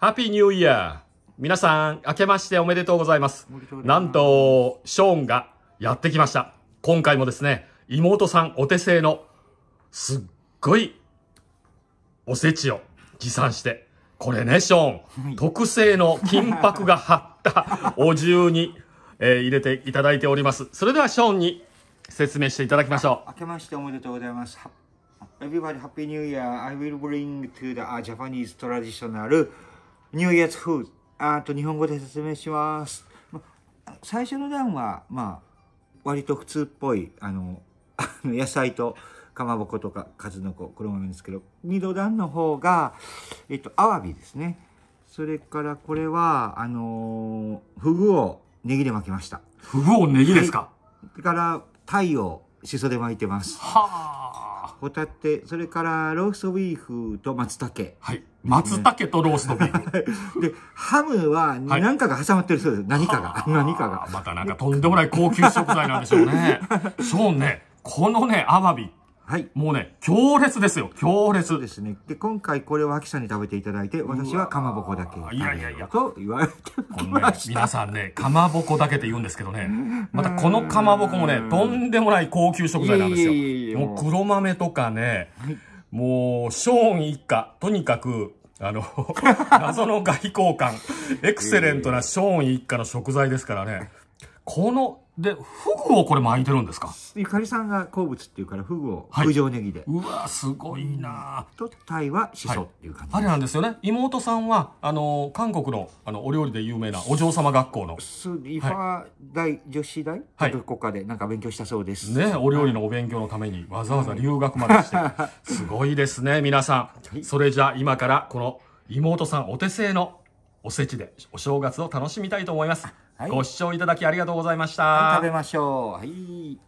ハッピーニューイヤー皆さん、明けましておめでとうございます。なんと、ショーンがやってきました。今回もですね、妹さんお手製の、すっごい、おせちを持参して、これね、ショーン、特製の金箔が貼った お重に、えー、入れていただいております。それではショーンに説明していただきましょう。明けましておめでとうございます。Everybody Happy New Year. I will bring to the、Japanese traditional ニュー Year's f o あと日本語で説明します、ま、最初の段はまあ割と普通っぽいあの野菜とかまぼことか数の子黒豆ですけど二度段の方がえっとアワビですねそれからこれはあのフグをネギで巻きましたフグをネギですか、それからタイをしそで巻いてますはあホタテそれからローストビーフと松茸はい松茸とローストビーフ。で、ハムは何かが挟まってるそうです。何かが。何かが。またなんかとんでもない高級食材なんでしょうね。そうね。このね、アワビ。はい。もうね、強烈ですよ。強烈。そうですね。で、今回これを秋さんに食べていただいて、私はかまぼこだけ。いやいやいや。と言われてこのね、皆さんね、かまぼこだけって言うんですけどね。またこのかまぼこもね、とんでもない高級食材なんですよ。もう黒豆とかね、もう、ショーン一家、とにかく、あの、謎の外交官、エクセレントなショーン一家の食材ですからね。こので、フグをこれ巻いてるんですかゆかりさんが好物っていうから、フグを九条ネギで。うわ、すごいなと、タイはしそっていう感じ、はい、あれなんですよね。妹さんは、あの、韓国の、あの、お料理で有名なお嬢様学校の。スリファー大、はい、女子大はい。国でなんか勉強したそうです。ね、お料理のお勉強のためにわざわざ留学までして。すごいですね、皆さん。それじゃあ、今からこの妹さんお手製のおせちでお正月を楽しみたいと思います。ご視聴いただきありがとうございました。はい、食べましょう。はい。